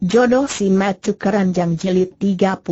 Jodoh si Matu Keranjang Jilid 34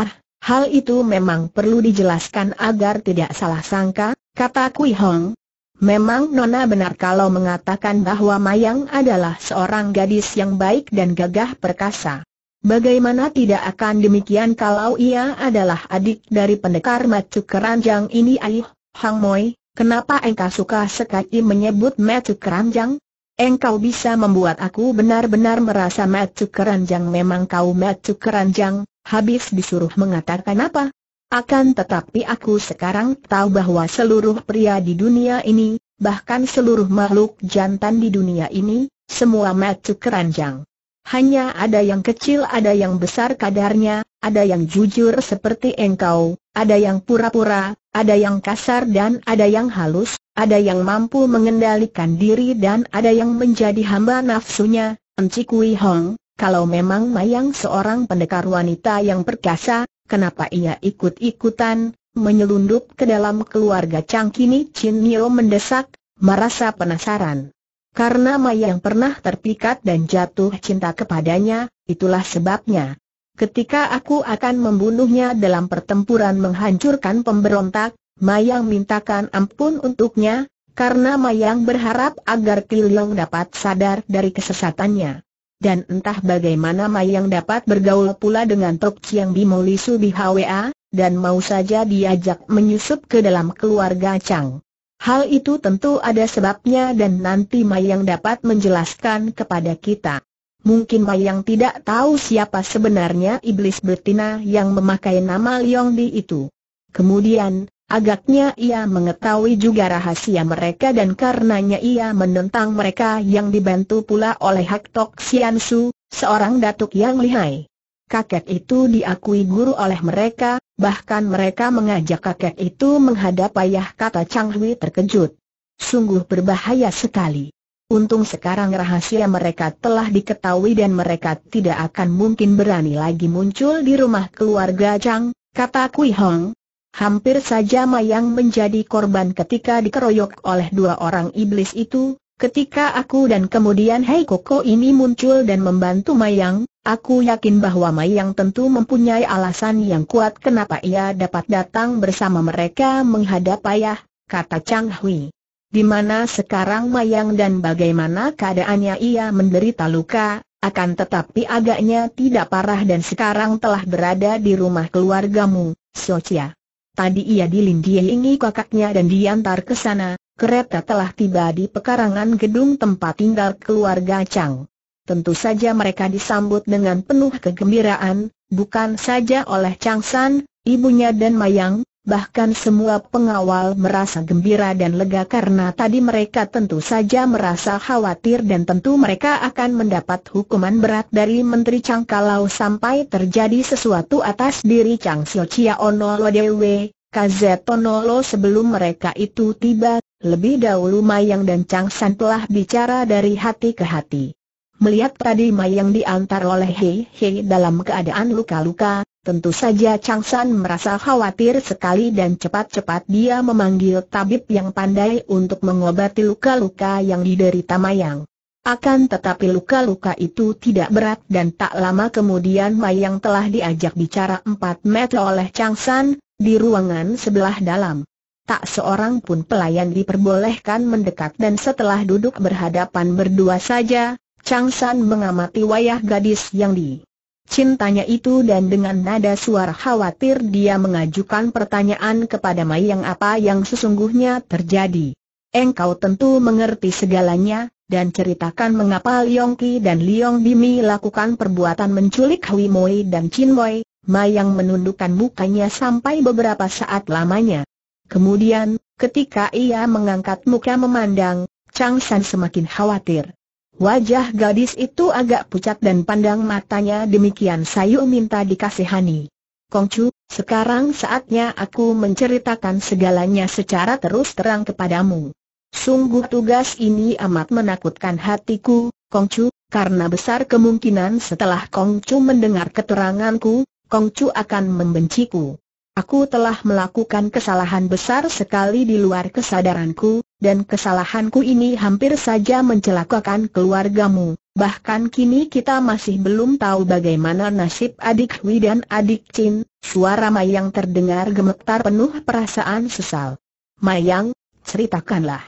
Ah, hal itu memang perlu dijelaskan agar tidak salah sangka, kata Kui Hong. Memang Nona benar kalau mengatakan bahwa Mayang adalah seorang gadis yang baik dan gagah perkasa. Bagaimana tidak akan demikian kalau ia adalah adik dari pendekar Matu Keranjang ini Ayuh, Hang Moi, kenapa engkau suka sekali menyebut Matu Keranjang? Engkau bisa membuat aku benar-benar merasa macu keranjang memang kau macu keranjang, habis disuruh mengatakan apa? Akan tetapi aku sekarang tahu bahwa seluruh pria di dunia ini, bahkan seluruh makhluk jantan di dunia ini, semua macu keranjang. Hanya ada yang kecil ada yang besar kadarnya, ada yang jujur seperti engkau, ada yang pura-pura, ada yang kasar dan ada yang halus, ada yang mampu mengendalikan diri dan ada yang menjadi hamba nafsunya. Enci Kui Hong, kalau memang Mayang seorang pendekar wanita yang perkasa, kenapa ia ikut-ikutan, menyelundup ke dalam keluarga Kini Chin Nio mendesak, merasa penasaran. Karena Mayang pernah terpikat dan jatuh cinta kepadanya, itulah sebabnya ketika aku akan membunuhnya dalam pertempuran menghancurkan pemberontak, Mayang mintakan ampun untuknya, karena Mayang berharap agar Kilong dapat sadar dari kesesatannya. Dan entah bagaimana Mayang dapat bergaul pula dengan Tok Chiang Bimo di Hwa, dan mau saja diajak menyusup ke dalam keluarga Chang. Hal itu tentu ada sebabnya dan nanti Mayang dapat menjelaskan kepada kita. Mungkin Mayang tidak tahu siapa sebenarnya iblis betina yang memakai nama Liong Di itu. Kemudian, agaknya ia mengetahui juga rahasia mereka dan karenanya ia menentang mereka yang dibantu pula oleh Hak Tok Sian Su, seorang datuk yang lihai. Kakek itu diakui guru oleh mereka, bahkan mereka mengajak kakek itu menghadap ayah kata Chang Hui terkejut. Sungguh berbahaya sekali. Untung sekarang rahasia mereka telah diketahui dan mereka tidak akan mungkin berani lagi muncul di rumah keluarga Chang, kata Kui Hong. Hampir saja Mayang menjadi korban ketika dikeroyok oleh dua orang iblis itu, ketika aku dan kemudian Hei Koko ini muncul dan membantu Mayang, aku yakin bahwa Mayang tentu mempunyai alasan yang kuat kenapa ia dapat datang bersama mereka menghadap ayah, kata Chang Hui. Di mana sekarang Mayang dan bagaimana keadaannya ia menderita luka, akan tetapi agaknya tidak parah dan sekarang telah berada di rumah keluargamu, Socia. Tadi ia dilindungi kakaknya dan diantar ke sana, kereta telah tiba di pekarangan gedung tempat tinggal keluarga Chang. Tentu saja mereka disambut dengan penuh kegembiraan, bukan saja oleh Chang San, ibunya dan Mayang, bahkan semua pengawal merasa gembira dan lega karena tadi mereka tentu saja merasa khawatir dan tentu mereka akan mendapat hukuman berat dari Menteri Chang kalau sampai terjadi sesuatu atas diri Chang Sio Chia Lo Dewe, KZ Lo sebelum mereka itu tiba, lebih dahulu Mayang dan Chang San telah bicara dari hati ke hati. Melihat tadi Mayang diantar oleh Hei Hei dalam keadaan luka-luka, Tentu saja Chang San merasa khawatir sekali dan cepat-cepat dia memanggil tabib yang pandai untuk mengobati luka-luka yang diderita Mayang. Akan tetapi luka-luka itu tidak berat dan tak lama kemudian Mayang telah diajak bicara empat meter oleh Chang San, di ruangan sebelah dalam. Tak seorang pun pelayan diperbolehkan mendekat dan setelah duduk berhadapan berdua saja, Chang San mengamati wayah gadis yang di cintanya itu dan dengan nada suara khawatir dia mengajukan pertanyaan kepada yang apa yang sesungguhnya terjadi. Engkau tentu mengerti segalanya, dan ceritakan mengapa Liong Ki dan Liong Bimi lakukan perbuatan menculik Hui Moi dan Chin Moi, yang menundukkan mukanya sampai beberapa saat lamanya. Kemudian, ketika ia mengangkat muka memandang, Chang San semakin khawatir. Wajah gadis itu agak pucat dan pandang matanya demikian sayu minta dikasihani. Kongcu, sekarang saatnya aku menceritakan segalanya secara terus terang kepadamu. Sungguh tugas ini amat menakutkan hatiku, Kongcu, karena besar kemungkinan setelah Kongcu mendengar keteranganku, Kongcu akan membenciku. Aku telah melakukan kesalahan besar sekali di luar kesadaranku, dan kesalahanku ini hampir saja mencelakakan keluargamu. Bahkan kini kita masih belum tahu bagaimana nasib adik Hui dan adik Chin. Suara Mayang terdengar gemetar penuh perasaan sesal. Mayang, ceritakanlah.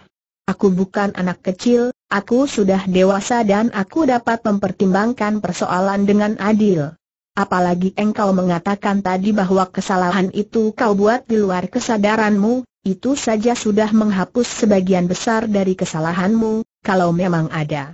Aku bukan anak kecil, aku sudah dewasa dan aku dapat mempertimbangkan persoalan dengan adil. Apalagi engkau mengatakan tadi bahwa kesalahan itu kau buat di luar kesadaranmu, itu saja sudah menghapus sebagian besar dari kesalahanmu, kalau memang ada.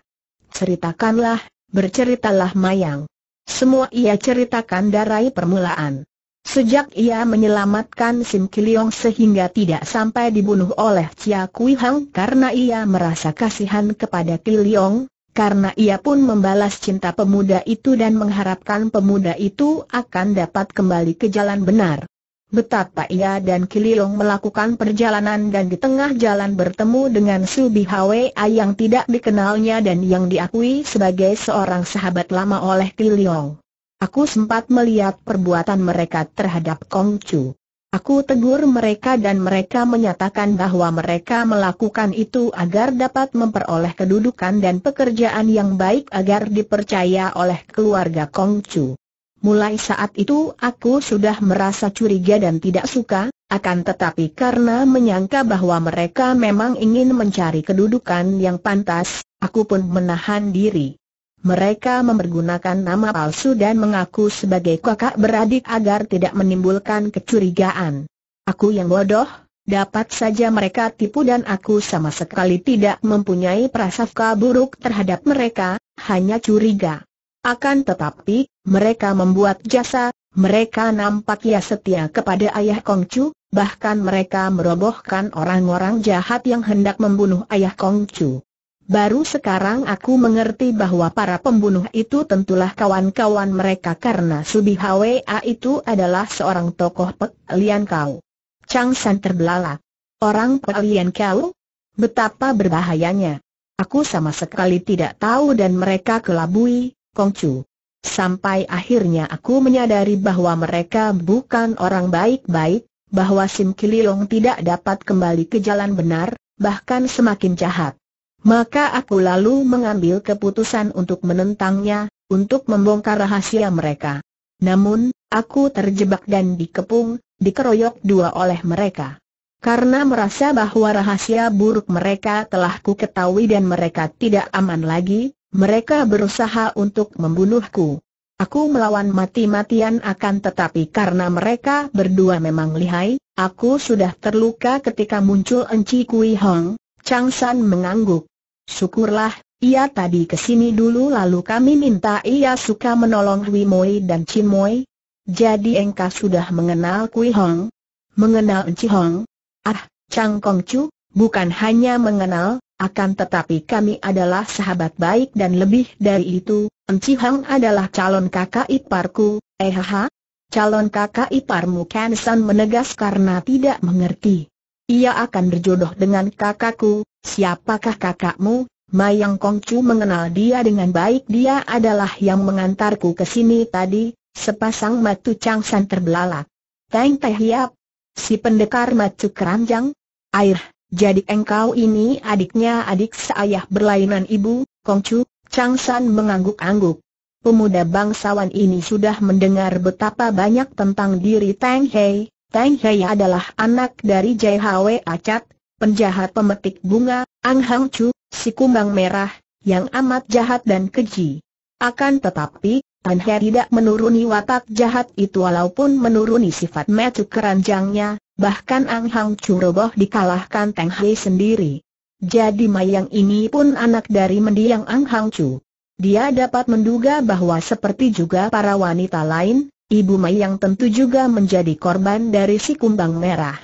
Ceritakanlah, berceritalah Mayang. Semua ia ceritakan dari permulaan. Sejak ia menyelamatkan Sim Kiliong sehingga tidak sampai dibunuh oleh Chia Kui Hang karena ia merasa kasihan kepada Kiliong, karena ia pun membalas cinta pemuda itu dan mengharapkan pemuda itu akan dapat kembali ke jalan benar betapa ia dan Kililong melakukan perjalanan dan di tengah jalan bertemu dengan Subi Hwa yang tidak dikenalnya dan yang diakui sebagai seorang sahabat lama oleh Kililong. Aku sempat melihat perbuatan mereka terhadap Kong Chu. Aku tegur mereka dan mereka menyatakan bahwa mereka melakukan itu agar dapat memperoleh kedudukan dan pekerjaan yang baik agar dipercaya oleh keluarga Kongcu. Mulai saat itu aku sudah merasa curiga dan tidak suka, akan tetapi karena menyangka bahwa mereka memang ingin mencari kedudukan yang pantas, aku pun menahan diri. Mereka mempergunakan nama palsu dan mengaku sebagai kakak beradik agar tidak menimbulkan kecurigaan. Aku yang bodoh, dapat saja mereka tipu dan aku sama sekali tidak mempunyai prasangka buruk terhadap mereka, hanya curiga. Akan tetapi, mereka membuat jasa, mereka nampak ya setia kepada ayah Kongcu, bahkan mereka merobohkan orang-orang jahat yang hendak membunuh ayah Kongcu. Baru sekarang aku mengerti bahwa para pembunuh itu tentulah kawan-kawan mereka karena Subi Hwa itu adalah seorang tokoh Pek Lian Kau. Chang San terbelalak. Orang Pek Lian Kau? Betapa berbahayanya. Aku sama sekali tidak tahu dan mereka kelabui, Kongcu. Sampai akhirnya aku menyadari bahwa mereka bukan orang baik-baik, bahwa Sim Kililong tidak dapat kembali ke jalan benar, bahkan semakin jahat. Maka aku lalu mengambil keputusan untuk menentangnya, untuk membongkar rahasia mereka. Namun, aku terjebak dan dikepung, dikeroyok dua oleh mereka. Karena merasa bahwa rahasia buruk mereka telah ku ketahui dan mereka tidak aman lagi, mereka berusaha untuk membunuhku. Aku melawan mati-matian akan tetapi karena mereka berdua memang lihai, aku sudah terluka ketika muncul Enci Kui Hong. Chang San mengangguk. Syukurlah, ia tadi kesini dulu lalu kami minta ia suka menolong Hui Moi dan Chin Moi. Jadi engkau sudah mengenal Kui Hong? Mengenal Enci Hong? Ah, Chang Kong Chu, bukan hanya mengenal, akan tetapi kami adalah sahabat baik dan lebih dari itu, Enci Hang adalah calon kakak iparku, ehaha. Eh, calon kakak iparmu kan San menegas karena tidak mengerti. Ia akan berjodoh dengan kakakku, siapakah kakakmu? Mayang Kongcu mengenal dia dengan baik dia adalah yang mengantarku ke sini tadi, sepasang matu cangsan terbelalak. Teng Teh Hiap, si pendekar matu keranjang, air jadi engkau ini adiknya adik seayah berlainan ibu, Kongcu, Chang San mengangguk-angguk. Pemuda bangsawan ini sudah mendengar betapa banyak tentang diri Tang Hei. Tang Hei adalah anak dari Jai Hwe Acat, penjahat pemetik bunga, Ang Hang Chu, si kumbang merah, yang amat jahat dan keji. Akan tetapi, Tan Hei tidak menuruni watak jahat itu walaupun menuruni sifat metu keranjangnya, Bahkan Ang Hang Roboh dikalahkan Teng Hai sendiri. Jadi Mayang ini pun anak dari mendiang Ang Hang Chu. Dia dapat menduga bahwa seperti juga para wanita lain, Ibu Mayang tentu juga menjadi korban dari si kumbang merah.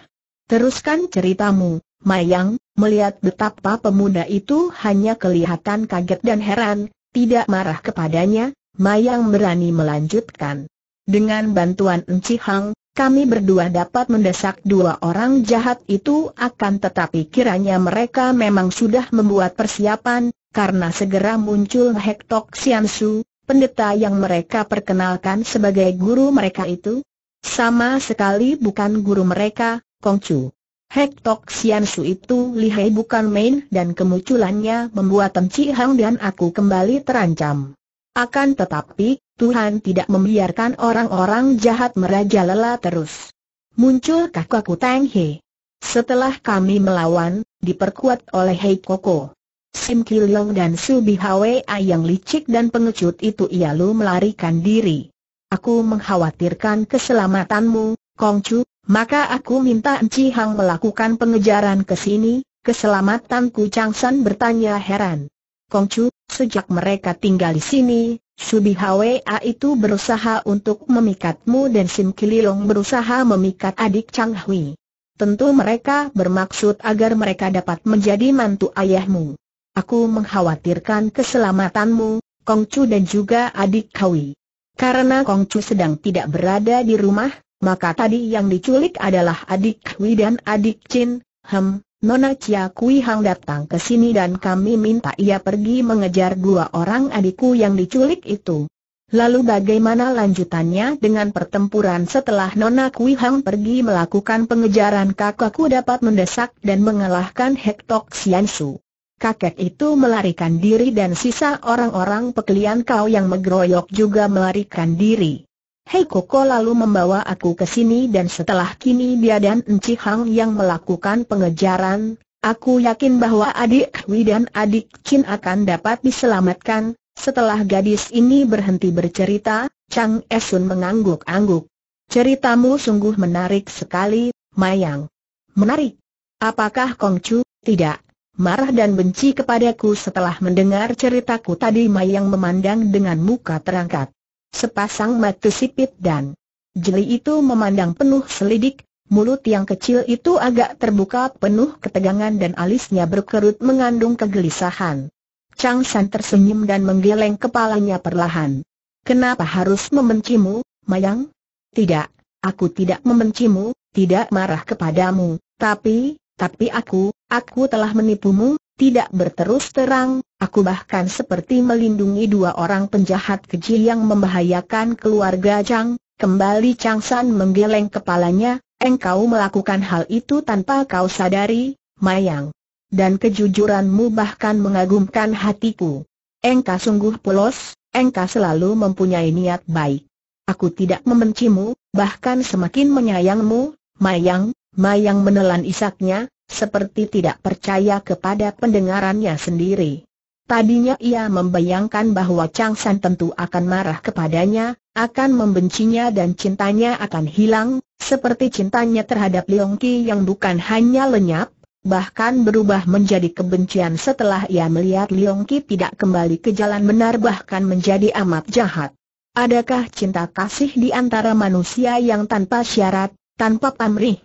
Teruskan ceritamu, Mayang, melihat betapa pemuda itu hanya kelihatan kaget dan heran, tidak marah kepadanya, Mayang berani melanjutkan. Dengan bantuan Enci Hang, kami berdua dapat mendesak dua orang jahat itu akan tetapi kiranya mereka memang sudah membuat persiapan, karena segera muncul Hektok Siansu, pendeta yang mereka perkenalkan sebagai guru mereka itu. Sama sekali bukan guru mereka, Kongcu. Hektok Siansu itu lihai bukan main dan kemunculannya membuat Chi Hang dan aku kembali terancam. Akan tetapi, Tuhan tidak membiarkan orang-orang jahat merajalela terus. Muncul kakakku Tang He. Setelah kami melawan, diperkuat oleh Hei Koko. Sim Kilong dan Su Bi Bihawa yang licik dan pengecut itu ia lu melarikan diri. Aku mengkhawatirkan keselamatanmu, Kong Chu, maka aku minta Enci Hang melakukan pengejaran ke sini, keselamatanku San bertanya heran. Kong Chu, sejak mereka tinggal di sini, Subi Hwa itu berusaha untuk memikatmu dan Sim Kililong berusaha memikat adik Chang Hui. Tentu mereka bermaksud agar mereka dapat menjadi mantu ayahmu. Aku mengkhawatirkan keselamatanmu, Kong Chu dan juga adik Kawi. Karena Kong Chu sedang tidak berada di rumah, maka tadi yang diculik adalah adik Hui dan adik Chin. Hem, Nona Chia Kui Hang datang ke sini dan kami minta ia pergi mengejar dua orang adikku yang diculik itu. Lalu bagaimana lanjutannya dengan pertempuran setelah Nona Kui Hang pergi melakukan pengejaran kakakku dapat mendesak dan mengalahkan Hektok Xiansu. Kakek itu melarikan diri dan sisa orang-orang pekelian kau yang megeroyok juga melarikan diri. Hei Koko lalu membawa aku ke sini dan setelah kini dia dan Enci Hang yang melakukan pengejaran, aku yakin bahwa adik Hui dan adik Chin akan dapat diselamatkan. Setelah gadis ini berhenti bercerita, Chang Esun mengangguk-angguk. Ceritamu sungguh menarik sekali, Mayang. Menarik. Apakah Kong Chu? Tidak. Marah dan benci kepadaku setelah mendengar ceritaku tadi Mayang memandang dengan muka terangkat. Sepasang mata sipit dan jeli itu memandang penuh selidik, mulut yang kecil itu agak terbuka penuh ketegangan dan alisnya berkerut mengandung kegelisahan. Chang San tersenyum dan menggeleng kepalanya perlahan. Kenapa harus membencimu, Mayang? Tidak, aku tidak membencimu, tidak marah kepadamu, tapi, tapi aku, aku telah menipumu, tidak berterus terang, aku bahkan seperti melindungi dua orang penjahat keji yang membahayakan keluarga Chang. Kembali Chang San menggeleng kepalanya, engkau melakukan hal itu tanpa kau sadari, Mayang. Dan kejujuranmu bahkan mengagumkan hatiku. Engkau sungguh polos, engkau selalu mempunyai niat baik. Aku tidak membencimu, bahkan semakin menyayangmu, Mayang, Mayang menelan isaknya, seperti tidak percaya kepada pendengarannya sendiri. Tadinya ia membayangkan bahwa Chang San tentu akan marah kepadanya, akan membencinya dan cintanya akan hilang, seperti cintanya terhadap Leong Ki yang bukan hanya lenyap, bahkan berubah menjadi kebencian setelah ia melihat Leong Ki tidak kembali ke jalan benar bahkan menjadi amat jahat. Adakah cinta kasih di antara manusia yang tanpa syarat, tanpa pamrih?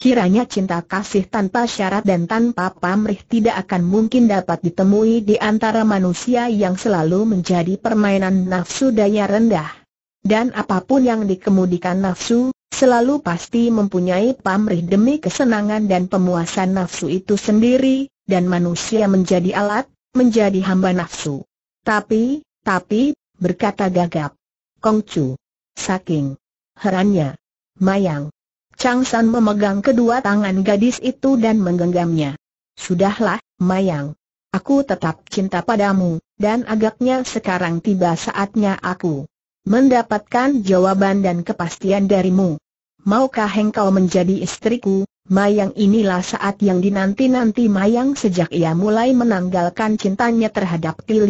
Kiranya cinta kasih tanpa syarat dan tanpa pamrih tidak akan mungkin dapat ditemui di antara manusia yang selalu menjadi permainan nafsu daya rendah. Dan apapun yang dikemudikan nafsu, selalu pasti mempunyai pamrih demi kesenangan dan pemuasan nafsu itu sendiri, dan manusia menjadi alat, menjadi hamba nafsu. Tapi, tapi, berkata gagap. Kongcu. Saking herannya. Mayang Chang San memegang kedua tangan gadis itu dan menggenggamnya. Sudahlah, Mayang. Aku tetap cinta padamu, dan agaknya sekarang tiba saatnya aku mendapatkan jawaban dan kepastian darimu. Maukah engkau menjadi istriku? Mayang inilah saat yang dinanti-nanti Mayang sejak ia mulai menanggalkan cintanya terhadap Ti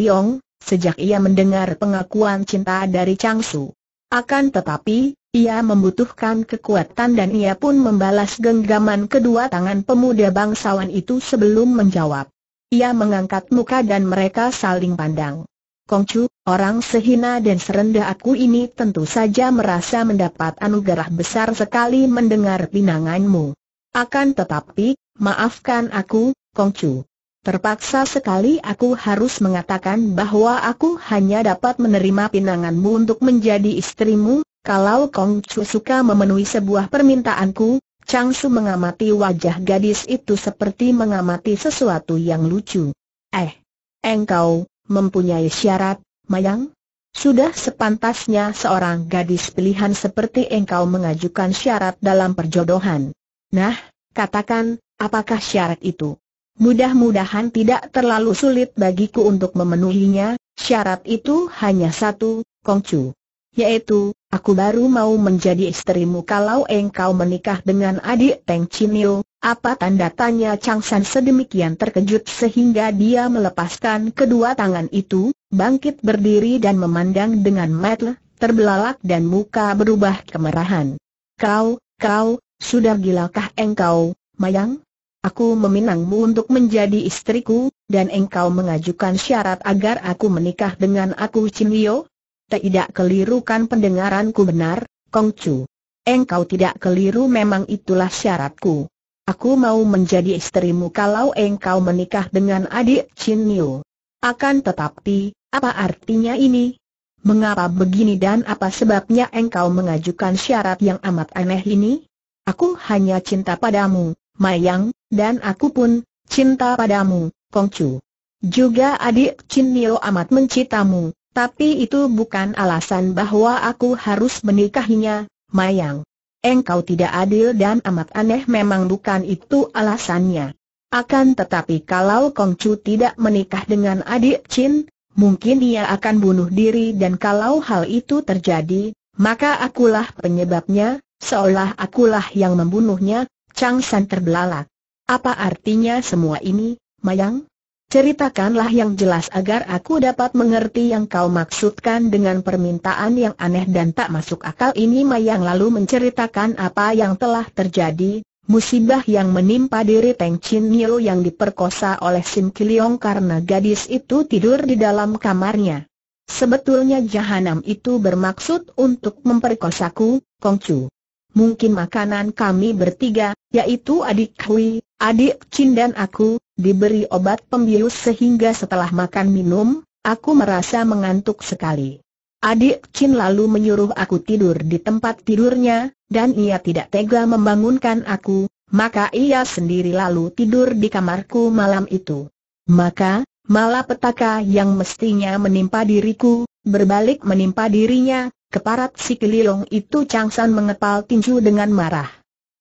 sejak ia mendengar pengakuan cinta dari Changsu. Akan tetapi, ia membutuhkan kekuatan dan ia pun membalas genggaman kedua tangan pemuda bangsawan itu sebelum menjawab. Ia mengangkat muka dan mereka saling pandang. Kongcu, orang sehina dan serendah aku ini tentu saja merasa mendapat anugerah besar sekali mendengar pinanganmu. Akan tetapi, maafkan aku, Kongcu. Terpaksa sekali aku harus mengatakan bahwa aku hanya dapat menerima pinanganmu untuk menjadi istrimu, kalau Kong Chu suka memenuhi sebuah permintaanku, Chang Su mengamati wajah gadis itu seperti mengamati sesuatu yang lucu. Eh, engkau, mempunyai syarat, Mayang? Sudah sepantasnya seorang gadis pilihan seperti engkau mengajukan syarat dalam perjodohan. Nah, katakan, apakah syarat itu? Mudah-mudahan tidak terlalu sulit bagiku untuk memenuhinya, syarat itu hanya satu, Kong Chu. Yaitu, Aku baru mau menjadi istrimu kalau engkau menikah dengan adik Peng Chinio, apa tanda tanya Chang San sedemikian terkejut sehingga dia melepaskan kedua tangan itu, bangkit berdiri dan memandang dengan metel, terbelalak dan muka berubah kemerahan. Kau, kau, sudah gilakah engkau, Mayang? Aku meminangmu untuk menjadi istriku, dan engkau mengajukan syarat agar aku menikah dengan aku Chinio? Tidak kelirukan pendengaranku benar, Kong Chu. Engkau tidak keliru memang itulah syaratku. Aku mau menjadi istrimu kalau engkau menikah dengan adik Chin Niu. Akan tetapi, apa artinya ini? Mengapa begini dan apa sebabnya engkau mengajukan syarat yang amat aneh ini? Aku hanya cinta padamu, Mayang, dan aku pun cinta padamu, Kong Chu. Juga adik Chin Niu amat mencintamu, tapi itu bukan alasan bahwa aku harus menikahinya, Mayang. Engkau tidak adil dan amat aneh memang bukan itu alasannya. Akan tetapi kalau Kong Chu tidak menikah dengan adik Chin, mungkin ia akan bunuh diri dan kalau hal itu terjadi, maka akulah penyebabnya, seolah akulah yang membunuhnya, Chang San terbelalak. Apa artinya semua ini, Mayang? Ceritakanlah yang jelas agar aku dapat mengerti yang kau maksudkan dengan permintaan yang aneh dan tak masuk akal ini Mayang lalu menceritakan apa yang telah terjadi, musibah yang menimpa diri Teng Chin Niu yang diperkosa oleh Sim Kiliong karena gadis itu tidur di dalam kamarnya. Sebetulnya jahanam itu bermaksud untuk memperkosaku, Kongcu. Mungkin makanan kami bertiga, yaitu adik Hui, adik Chin dan aku, diberi obat pembius sehingga setelah makan minum, aku merasa mengantuk sekali. Adik Chin lalu menyuruh aku tidur di tempat tidurnya, dan ia tidak tega membangunkan aku, maka ia sendiri lalu tidur di kamarku malam itu. Maka, malapetaka yang mestinya menimpa diriku, berbalik menimpa dirinya, keparat si kelilong itu Changsan mengepal tinju dengan marah.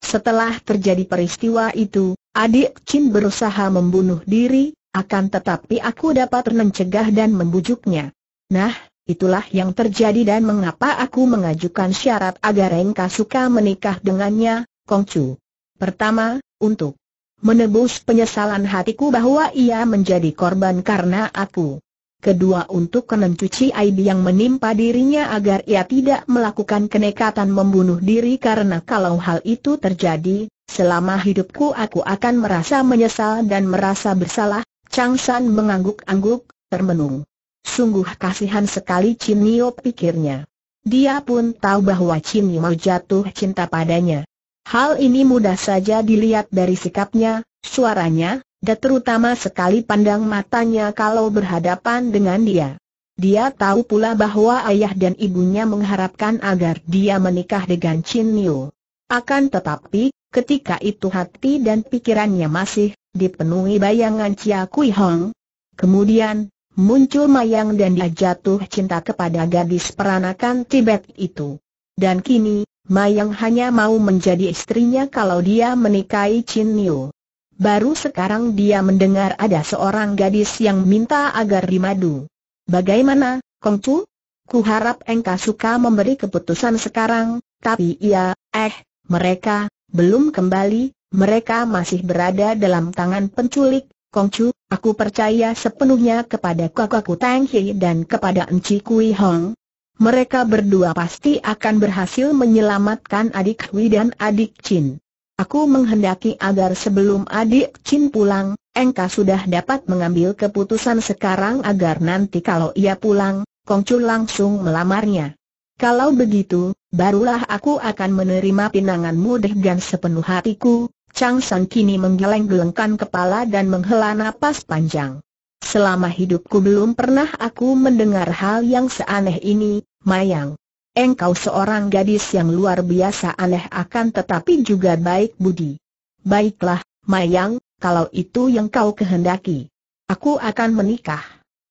Setelah terjadi peristiwa itu, Adik Chin berusaha membunuh diri, akan tetapi aku dapat mencegah dan membujuknya. Nah, itulah yang terjadi dan mengapa aku mengajukan syarat agar Engka suka menikah dengannya, Kongcu. Pertama, untuk menebus penyesalan hatiku bahwa ia menjadi korban karena aku kedua untuk cuci aib yang menimpa dirinya agar ia tidak melakukan kenekatan membunuh diri karena kalau hal itu terjadi, selama hidupku aku akan merasa menyesal dan merasa bersalah, Chang San mengangguk-angguk, termenung. Sungguh kasihan sekali Chin Nio pikirnya. Dia pun tahu bahwa Chin Nio jatuh cinta padanya. Hal ini mudah saja dilihat dari sikapnya, suaranya, dan terutama sekali pandang matanya kalau berhadapan dengan dia. Dia tahu pula bahwa ayah dan ibunya mengharapkan agar dia menikah dengan Chin Niu. Akan tetapi, ketika itu hati dan pikirannya masih dipenuhi bayangan Chia Kui Hong. Kemudian, muncul Mayang dan dia jatuh cinta kepada gadis peranakan Tibet itu. Dan kini, Mayang hanya mau menjadi istrinya kalau dia menikahi Chin Niu. Baru sekarang dia mendengar ada seorang gadis yang minta agar dimadu. Bagaimana, Kongcu? Ku harap engkau suka memberi keputusan sekarang, tapi iya, eh, mereka, belum kembali, mereka masih berada dalam tangan penculik, Kong Chu. aku percaya sepenuhnya kepada kakakku Tang Hei dan kepada Enci Kui Hong. Mereka berdua pasti akan berhasil menyelamatkan adik Hui dan adik Chin. Aku menghendaki agar sebelum adik Chin pulang, Engka sudah dapat mengambil keputusan sekarang agar nanti kalau ia pulang, Kongcu langsung melamarnya. Kalau begitu, barulah aku akan menerima pinanganmu dengan sepenuh hatiku. Chang San kini menggeleng-gelengkan kepala dan menghela napas panjang. Selama hidupku belum pernah aku mendengar hal yang seaneh ini, Mayang, Engkau seorang gadis yang luar biasa aneh akan tetapi juga baik budi. Baiklah, Mayang, kalau itu yang kau kehendaki. Aku akan menikah.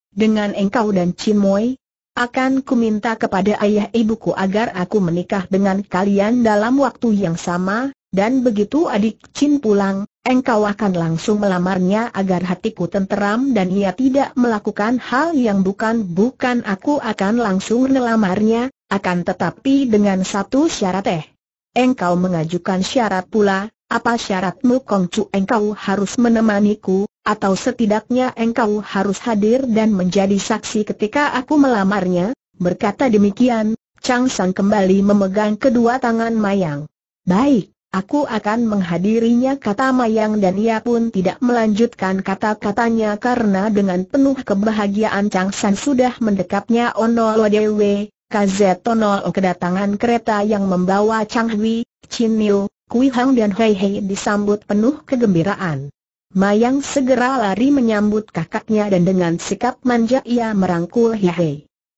Dengan engkau dan Cimoy, akan kuminta kepada ayah ibuku agar aku menikah dengan kalian dalam waktu yang sama, dan begitu adik Chin pulang, engkau akan langsung melamarnya agar hatiku tenteram dan ia tidak melakukan hal yang bukan-bukan aku akan langsung melamarnya, akan tetapi dengan satu syarat eh. Engkau mengajukan syarat pula, apa syaratmu Kongcu engkau harus menemaniku, atau setidaknya engkau harus hadir dan menjadi saksi ketika aku melamarnya, berkata demikian, Chang San kembali memegang kedua tangan Mayang. Baik, aku akan menghadirinya kata Mayang dan ia pun tidak melanjutkan kata-katanya karena dengan penuh kebahagiaan Chang San sudah mendekapnya Ono Lodewe, KZ kedatangan kereta yang membawa Chang Hui, Chin Niu, Kui Hang dan Hei Hei disambut penuh kegembiraan. Mayang segera lari menyambut kakaknya dan dengan sikap manja ia merangkul Hei Hei.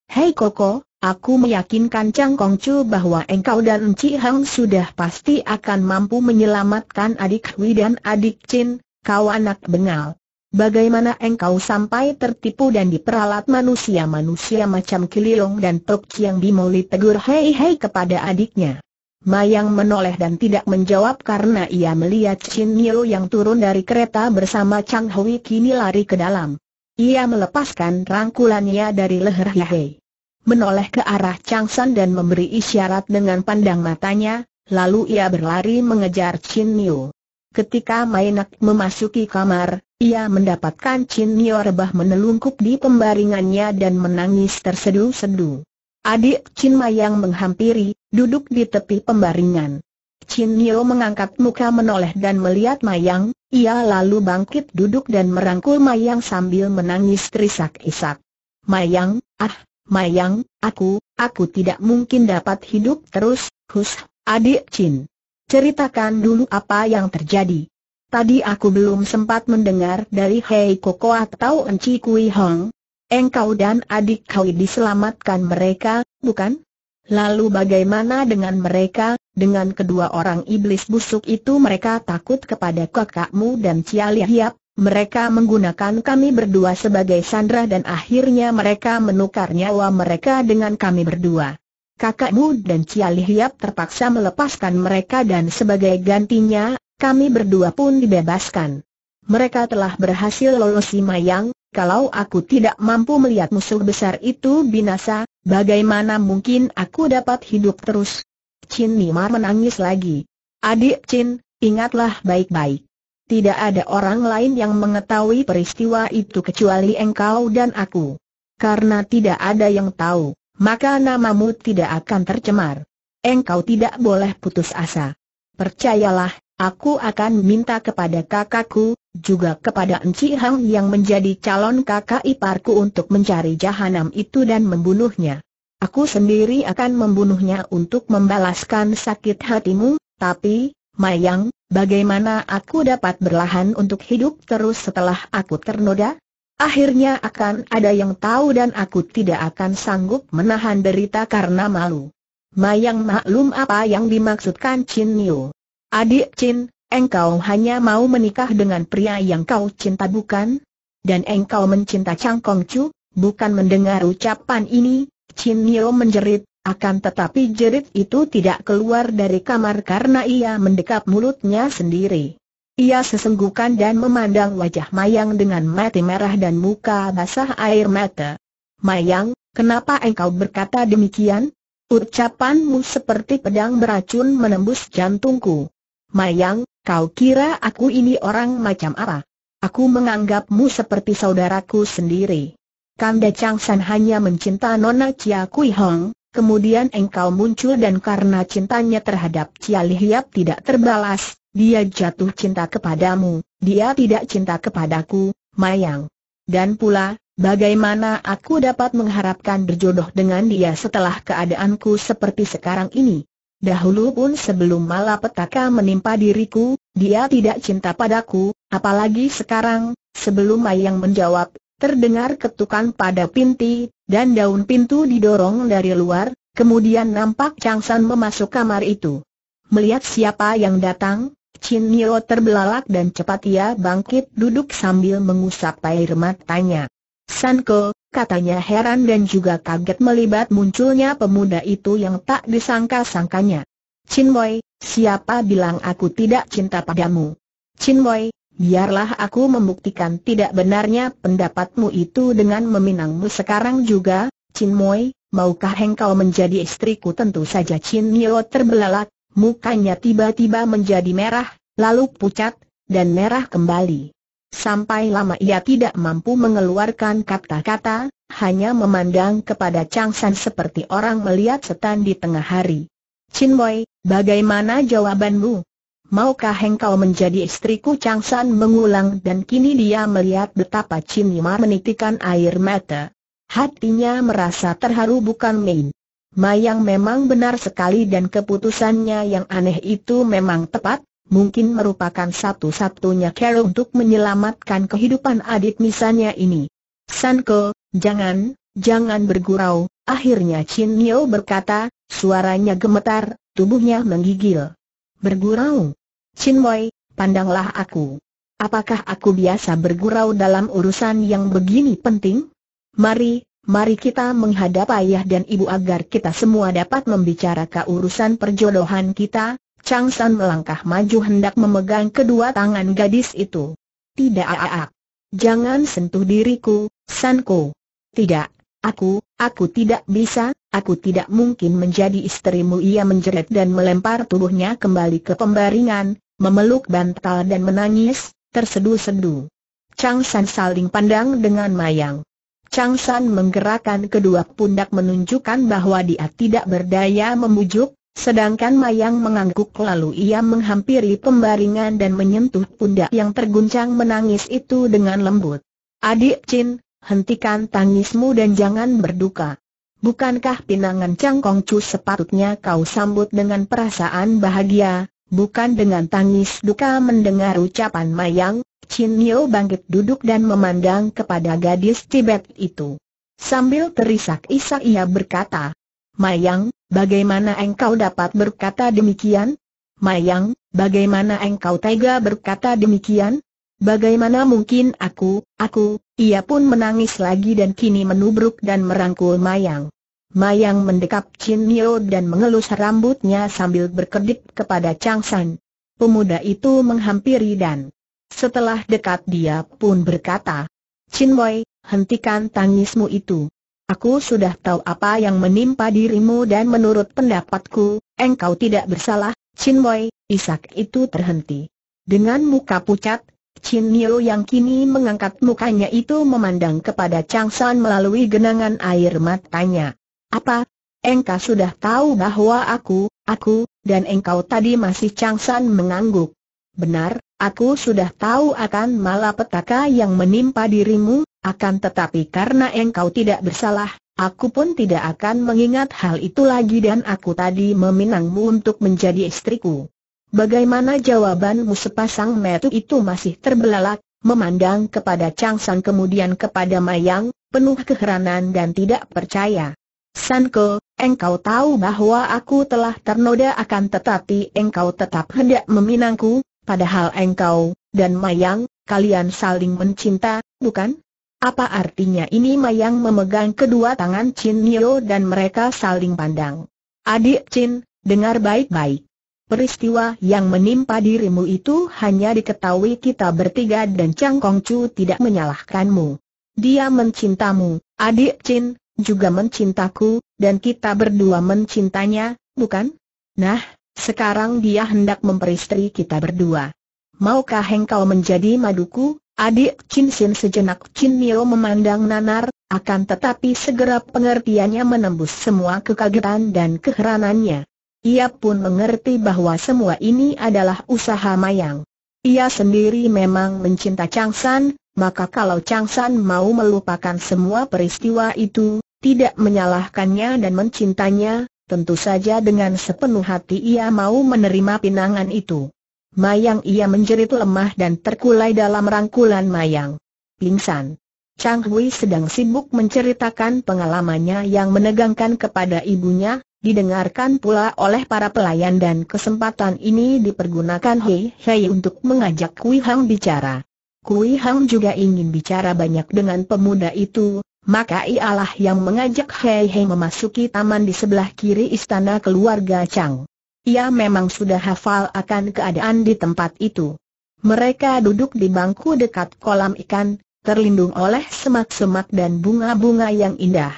Hei Koko, aku meyakinkan Chang Kong Chu bahwa engkau dan Enci Hang sudah pasti akan mampu menyelamatkan adik Hui dan adik Chin, kau anak bengal. Bagaimana engkau sampai tertipu dan diperalat manusia-manusia macam Kililong dan Tok Chiang Bimoli tegur hei hei kepada adiknya. Mayang menoleh dan tidak menjawab karena ia melihat Chin Nyo yang turun dari kereta bersama Chang Hui kini lari ke dalam. Ia melepaskan rangkulannya dari leher Hei. Menoleh ke arah Chang San dan memberi isyarat dengan pandang matanya, lalu ia berlari mengejar Chin Nyo. Ketika Mainak memasuki kamar, ia mendapatkan Chin Nio rebah menelungkup di pembaringannya dan menangis tersedu-sedu. Adik Chin Mayang menghampiri, duduk di tepi pembaringan. Chin Nio mengangkat muka menoleh dan melihat Mayang, ia lalu bangkit duduk dan merangkul Mayang sambil menangis terisak-isak. Mayang, ah, Mayang, aku, aku tidak mungkin dapat hidup terus, Hus, adik Chin. Ceritakan dulu apa yang terjadi. Tadi aku belum sempat mendengar dari Hei Koko atau Enci Kui Hong. Engkau dan adik kau diselamatkan mereka, bukan? Lalu bagaimana dengan mereka, dengan kedua orang iblis busuk itu mereka takut kepada kakakmu dan Cia Lihiap, mereka menggunakan kami berdua sebagai sandra dan akhirnya mereka menukar nyawa mereka dengan kami berdua. Kakakmu dan Cia Lihiap terpaksa melepaskan mereka dan sebagai gantinya kami berdua pun dibebaskan. Mereka telah berhasil lolos si Mayang, kalau aku tidak mampu melihat musuh besar itu binasa, bagaimana mungkin aku dapat hidup terus? Chin Nimar menangis lagi. Adik Chin, ingatlah baik-baik. Tidak ada orang lain yang mengetahui peristiwa itu kecuali engkau dan aku. Karena tidak ada yang tahu, maka namamu tidak akan tercemar. Engkau tidak boleh putus asa. Percayalah, Aku akan minta kepada kakakku, juga kepada Enci Hang yang menjadi calon kakak iparku untuk mencari jahanam itu dan membunuhnya. Aku sendiri akan membunuhnya untuk membalaskan sakit hatimu, tapi, Mayang, bagaimana aku dapat berlahan untuk hidup terus setelah aku ternoda? Akhirnya akan ada yang tahu dan aku tidak akan sanggup menahan derita karena malu. Mayang maklum apa yang dimaksudkan Chin Niu. Adik Chin, engkau hanya mau menikah dengan pria yang kau cinta bukan? Dan engkau mencinta Chang Kong Chu, bukan mendengar ucapan ini, Chin Nio menjerit, akan tetapi jerit itu tidak keluar dari kamar karena ia mendekap mulutnya sendiri. Ia sesenggukan dan memandang wajah Mayang dengan mati merah dan muka basah air mata. Mayang, kenapa engkau berkata demikian? Ucapanmu seperti pedang beracun menembus jantungku. Mayang, kau kira aku ini orang macam apa? Aku menganggapmu seperti saudaraku sendiri. Kanda Changsan hanya mencinta Nona Chia Kui Hong, kemudian engkau muncul dan karena cintanya terhadap Chia Lihiap tidak terbalas, dia jatuh cinta kepadamu, dia tidak cinta kepadaku, Mayang. Dan pula, bagaimana aku dapat mengharapkan berjodoh dengan dia setelah keadaanku seperti sekarang ini? Dahulu pun sebelum malapetaka menimpa diriku, dia tidak cinta padaku, apalagi sekarang, sebelum Mayang menjawab, terdengar ketukan pada pinti, dan daun pintu didorong dari luar, kemudian nampak Chang San memasuk kamar itu. Melihat siapa yang datang, Chin Nyo terbelalak dan cepat ia bangkit duduk sambil mengusap air matanya. Sanko, katanya heran dan juga kaget melibat munculnya pemuda itu yang tak disangka-sangkanya. Chin Boy, siapa bilang aku tidak cinta padamu? Chin Boy, biarlah aku membuktikan tidak benarnya pendapatmu itu dengan meminangmu sekarang juga, Chin Boy, maukah engkau menjadi istriku? Tentu saja Chin Mio terbelalak, mukanya tiba-tiba menjadi merah, lalu pucat, dan merah kembali. Sampai lama ia tidak mampu mengeluarkan kata-kata, hanya memandang kepada Chang San seperti orang melihat setan di tengah hari. Chin Boy, bagaimana jawabanmu? Maukah engkau menjadi istriku Chang San mengulang dan kini dia melihat betapa Chin Yimar menitikan air mata. Hatinya merasa terharu bukan main. Mayang memang benar sekali dan keputusannya yang aneh itu memang tepat, mungkin merupakan satu-satunya cara untuk menyelamatkan kehidupan adik misalnya ini. Sanko, jangan, jangan bergurau, akhirnya Chin Nio berkata, suaranya gemetar, tubuhnya menggigil. Bergurau? Chin Boy, pandanglah aku. Apakah aku biasa bergurau dalam urusan yang begini penting? Mari, mari kita menghadap ayah dan ibu agar kita semua dapat membicarakan urusan perjodohan kita, Chang San melangkah maju hendak memegang kedua tangan gadis itu. Tidak aak. Jangan sentuh diriku, San Ko. Tidak, aku, aku tidak bisa, aku tidak mungkin menjadi istrimu. Ia menjerit dan melempar tubuhnya kembali ke pembaringan, memeluk bantal dan menangis, tersedu-sedu. Chang San saling pandang dengan mayang. Chang San menggerakkan kedua pundak menunjukkan bahwa dia tidak berdaya memujuk. Sedangkan Mayang mengangguk lalu ia menghampiri pembaringan dan menyentuh pundak yang terguncang menangis itu dengan lembut. Adik Chin, hentikan tangismu dan jangan berduka. Bukankah pinangan Kong Cu sepatutnya kau sambut dengan perasaan bahagia, bukan dengan tangis duka mendengar ucapan Mayang, Chin Yo bangkit duduk dan memandang kepada gadis Tibet itu. Sambil terisak-isak ia berkata, Mayang, bagaimana engkau dapat berkata demikian? Mayang, bagaimana engkau tega berkata demikian? Bagaimana mungkin aku, aku, ia pun menangis lagi dan kini menubruk dan merangkul Mayang. Mayang mendekap Chin Nio dan mengelus rambutnya sambil berkedip kepada Chang San. Pemuda itu menghampiri dan setelah dekat dia pun berkata, Chin Wei, hentikan tangismu itu. Aku sudah tahu apa yang menimpa dirimu dan menurut pendapatku, engkau tidak bersalah, Chin Boy, Isak itu terhenti. Dengan muka pucat, Chin Nio yang kini mengangkat mukanya itu memandang kepada Chang San melalui genangan air matanya. Apa? Engkau sudah tahu bahwa aku, aku, dan engkau tadi masih Chang San mengangguk. Benar, Aku sudah tahu akan malapetaka yang menimpa dirimu, akan tetapi karena engkau tidak bersalah, aku pun tidak akan mengingat hal itu lagi dan aku tadi meminangmu untuk menjadi istriku. Bagaimana jawabanmu sepasang metu itu masih terbelalak, memandang kepada Chang San kemudian kepada Mayang, penuh keheranan dan tidak percaya. Sanko, engkau tahu bahwa aku telah ternoda akan tetapi engkau tetap hendak meminangku, Padahal engkau dan Mayang, kalian saling mencinta, bukan? Apa artinya ini Mayang memegang kedua tangan Chin Nio dan mereka saling pandang. Adik Chin, dengar baik-baik. Peristiwa yang menimpa dirimu itu hanya diketahui kita bertiga dan Chang Kong Chu tidak menyalahkanmu. Dia mencintamu, adik Chin, juga mencintaku, dan kita berdua mencintanya, bukan? Nah, sekarang dia hendak memperistri kita berdua. Maukah engkau menjadi maduku, adik Chin Sin sejenak Chin Mio memandang nanar, akan tetapi segera pengertiannya menembus semua kekagetan dan keheranannya. Ia pun mengerti bahwa semua ini adalah usaha Mayang. Ia sendiri memang mencinta Chang San, maka kalau Chang San mau melupakan semua peristiwa itu, tidak menyalahkannya dan mencintanya, Tentu saja dengan sepenuh hati ia mau menerima pinangan itu. Mayang ia menjerit lemah dan terkulai dalam rangkulan Mayang. Pingsan. Chang Hui sedang sibuk menceritakan pengalamannya yang menegangkan kepada ibunya, didengarkan pula oleh para pelayan dan kesempatan ini dipergunakan Hei Hei untuk mengajak Kui Hang bicara. Kui Hang juga ingin bicara banyak dengan pemuda itu, maka ialah yang mengajak Hei Hei memasuki taman di sebelah kiri istana keluarga Chang. Ia memang sudah hafal akan keadaan di tempat itu. Mereka duduk di bangku dekat kolam ikan, terlindung oleh semak-semak dan bunga-bunga yang indah.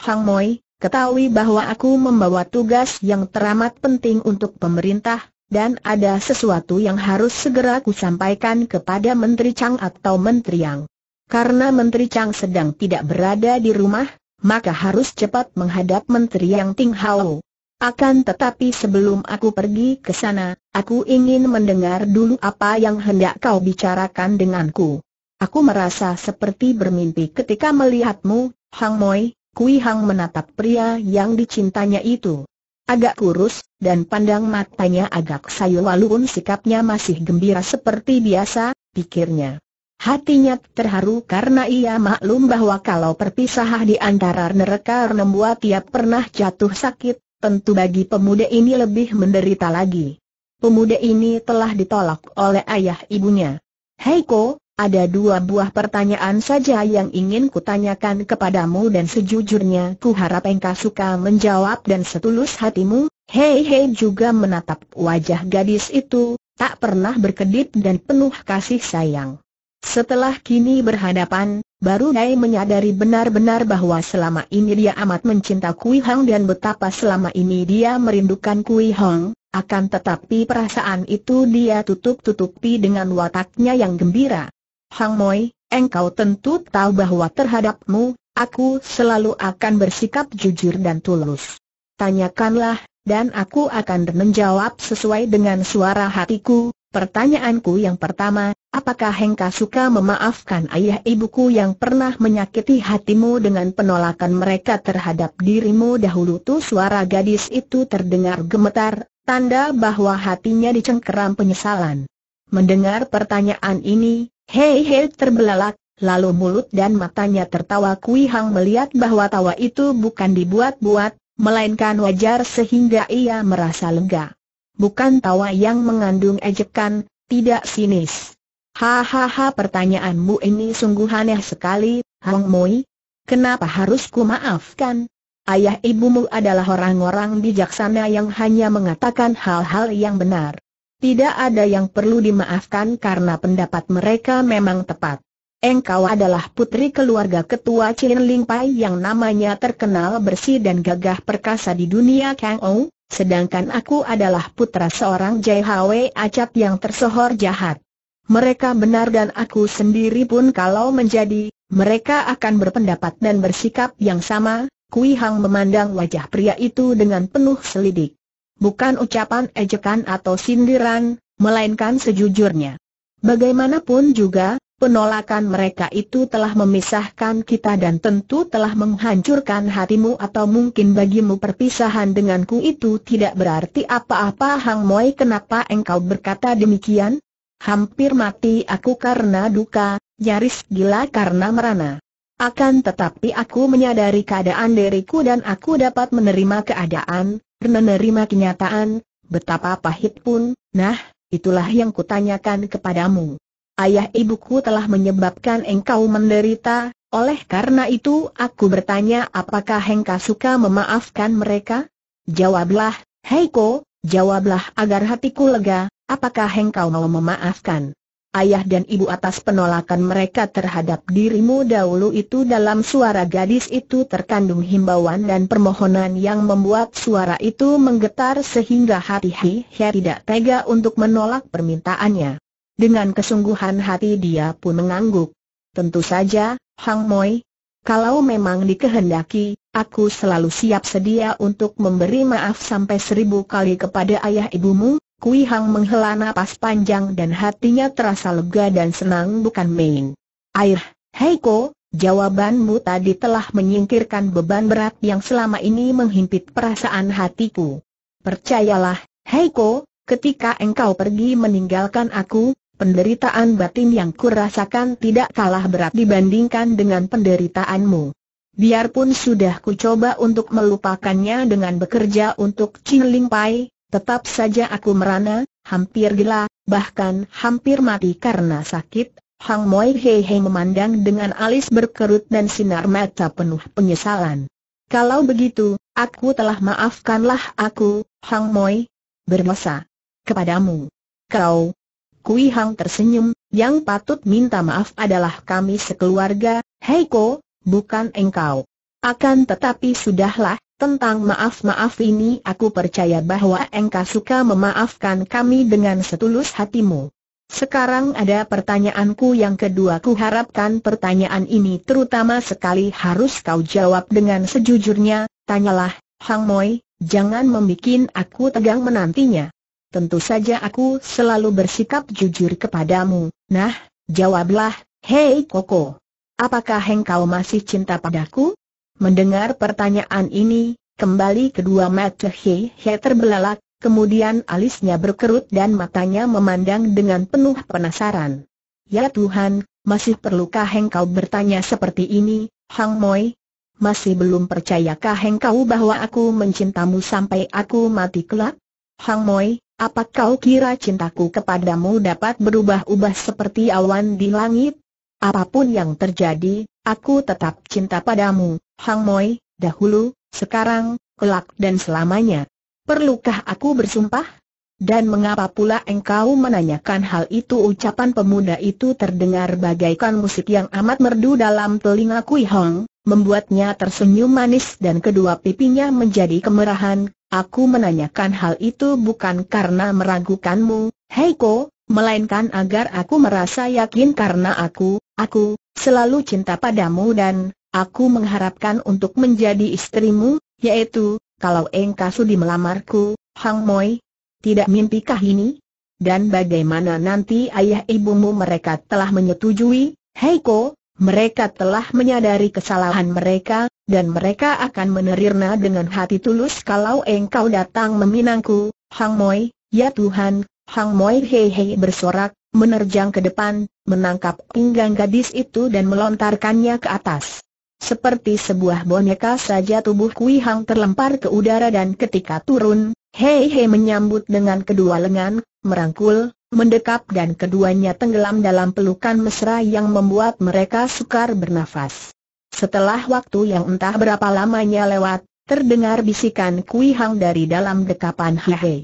Hang Moi, ketahui bahwa aku membawa tugas yang teramat penting untuk pemerintah, dan ada sesuatu yang harus segera kusampaikan kepada Menteri Chang atau Menteri Yang. Karena Menteri Chang sedang tidak berada di rumah, maka harus cepat menghadap Menteri Yang Ting Hao. Akan tetapi sebelum aku pergi ke sana, aku ingin mendengar dulu apa yang hendak kau bicarakan denganku. Aku merasa seperti bermimpi ketika melihatmu, Hang Moi, Kui Hang menatap pria yang dicintanya itu. Agak kurus, dan pandang matanya agak sayu walaupun sikapnya masih gembira seperti biasa, pikirnya. Hatinya terharu karena ia maklum bahwa kalau perpisahan di antara neraka membuat ia pernah jatuh sakit, tentu bagi pemuda ini lebih menderita lagi. Pemuda ini telah ditolak oleh ayah ibunya. Heiko, ada dua buah pertanyaan saja yang ingin kutanyakan kepadamu dan sejujurnya ku harap engkau suka menjawab dan setulus hatimu. Hei hei juga menatap wajah gadis itu, tak pernah berkedip dan penuh kasih sayang. Setelah kini berhadapan, baru Nai menyadari benar-benar bahwa selama ini dia amat mencinta Kui Hong dan betapa selama ini dia merindukan Kui Hong, akan tetapi perasaan itu dia tutup-tutupi dengan wataknya yang gembira. Hang Moi, engkau tentu tahu bahwa terhadapmu, aku selalu akan bersikap jujur dan tulus. Tanyakanlah, dan aku akan menjawab sesuai dengan suara hatiku, pertanyaanku yang pertama, apakah Hengka suka memaafkan ayah ibuku yang pernah menyakiti hatimu dengan penolakan mereka terhadap dirimu dahulu tu suara gadis itu terdengar gemetar, tanda bahwa hatinya dicengkeram penyesalan. Mendengar pertanyaan ini, Hei Hei terbelalak, lalu mulut dan matanya tertawa Kui Hang melihat bahwa tawa itu bukan dibuat-buat, melainkan wajar sehingga ia merasa lega. Bukan tawa yang mengandung ejekan, tidak sinis. Hahaha pertanyaanmu ini sungguh aneh sekali, Hong Moi. Kenapa harus ku maafkan? Ayah ibumu adalah orang-orang bijaksana yang hanya mengatakan hal-hal yang benar. Tidak ada yang perlu dimaafkan karena pendapat mereka memang tepat. Engkau adalah putri keluarga ketua Chin Ling Pai yang namanya terkenal bersih dan gagah perkasa di dunia Kang Ou, sedangkan aku adalah putra seorang Jai Hwe Acat yang tersohor jahat mereka benar dan aku sendiri pun kalau menjadi, mereka akan berpendapat dan bersikap yang sama, Kui Hang memandang wajah pria itu dengan penuh selidik. Bukan ucapan ejekan atau sindiran, melainkan sejujurnya. Bagaimanapun juga, penolakan mereka itu telah memisahkan kita dan tentu telah menghancurkan hatimu atau mungkin bagimu perpisahan denganku itu tidak berarti apa-apa Hang Moi kenapa engkau berkata demikian? Hampir mati aku karena duka, nyaris gila karena merana. Akan tetapi aku menyadari keadaan diriku dan aku dapat menerima keadaan, menerima kenyataan, betapa pahit pun, nah, itulah yang kutanyakan kepadamu. Ayah ibuku telah menyebabkan engkau menderita, oleh karena itu aku bertanya apakah engkau suka memaafkan mereka? Jawablah, Heiko, jawablah agar hatiku lega, apakah engkau mau memaafkan ayah dan ibu atas penolakan mereka terhadap dirimu dahulu itu dalam suara gadis itu terkandung himbauan dan permohonan yang membuat suara itu menggetar sehingga hati Hi tidak tega untuk menolak permintaannya. Dengan kesungguhan hati dia pun mengangguk. Tentu saja, Hang Moi, kalau memang dikehendaki, aku selalu siap sedia untuk memberi maaf sampai seribu kali kepada ayah ibumu, Kui Hang menghela nafas panjang dan hatinya terasa lega dan senang bukan main. Air, Heiko, jawabanmu tadi telah menyingkirkan beban berat yang selama ini menghimpit perasaan hatiku. Percayalah, Heiko, ketika engkau pergi meninggalkan aku, penderitaan batin yang kurasakan tidak kalah berat dibandingkan dengan penderitaanmu. Biarpun sudah ku coba untuk melupakannya dengan bekerja untuk Chin Ling Pai, Tetap saja aku merana, hampir gila, bahkan hampir mati karena sakit, Hang Moi Hei Hei memandang dengan alis berkerut dan sinar mata penuh penyesalan. Kalau begitu, aku telah maafkanlah aku, Hang Moi, berdosa kepadamu. Kau, Kui Hang tersenyum, yang patut minta maaf adalah kami sekeluarga, Heiko, bukan engkau. Akan tetapi sudahlah, tentang maaf-maaf ini aku percaya bahwa engkau suka memaafkan kami dengan setulus hatimu. Sekarang ada pertanyaanku yang kedua ku harapkan pertanyaan ini terutama sekali harus kau jawab dengan sejujurnya, tanyalah, Hang Moi, jangan membuat aku tegang menantinya. Tentu saja aku selalu bersikap jujur kepadamu, nah, jawablah, hei Koko. Apakah engkau masih cinta padaku? Mendengar pertanyaan ini, kembali kedua mata He He terbelalak, kemudian alisnya berkerut dan matanya memandang dengan penuh penasaran. Ya Tuhan, masih perlukah engkau bertanya seperti ini, Hang Moi? Masih belum percayakah engkau bahwa aku mencintamu sampai aku mati kelak? Hang Moi, apa kau kira cintaku kepadamu dapat berubah-ubah seperti awan di langit? Apapun yang terjadi, Aku tetap cinta padamu, Hang Moi, dahulu, sekarang, kelak dan selamanya. Perlukah aku bersumpah? Dan mengapa pula engkau menanyakan hal itu ucapan pemuda itu terdengar bagaikan musik yang amat merdu dalam telinga Kui Hong, membuatnya tersenyum manis dan kedua pipinya menjadi kemerahan, aku menanyakan hal itu bukan karena meragukanmu, Heiko, melainkan agar aku merasa yakin karena aku, aku, selalu cinta padamu dan, aku mengharapkan untuk menjadi istrimu, yaitu, kalau engkau sudi melamarku, Hang Moi, tidak mimpikah ini? Dan bagaimana nanti ayah ibumu mereka telah menyetujui, Heiko, mereka telah menyadari kesalahan mereka, dan mereka akan menerirna dengan hati tulus kalau engkau datang meminangku, Hang Moi, ya Tuhan, Hang Moi Hei Hei bersorak, menerjang ke depan, menangkap pinggang gadis itu dan melontarkannya ke atas. Seperti sebuah boneka saja tubuh Kui Hang terlempar ke udara dan ketika turun, Hei Hei menyambut dengan kedua lengan, merangkul, mendekap dan keduanya tenggelam dalam pelukan mesra yang membuat mereka sukar bernafas. Setelah waktu yang entah berapa lamanya lewat, terdengar bisikan Kui Hang dari dalam dekapan Hei Hei.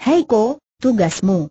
Hei Ko, tugasmu.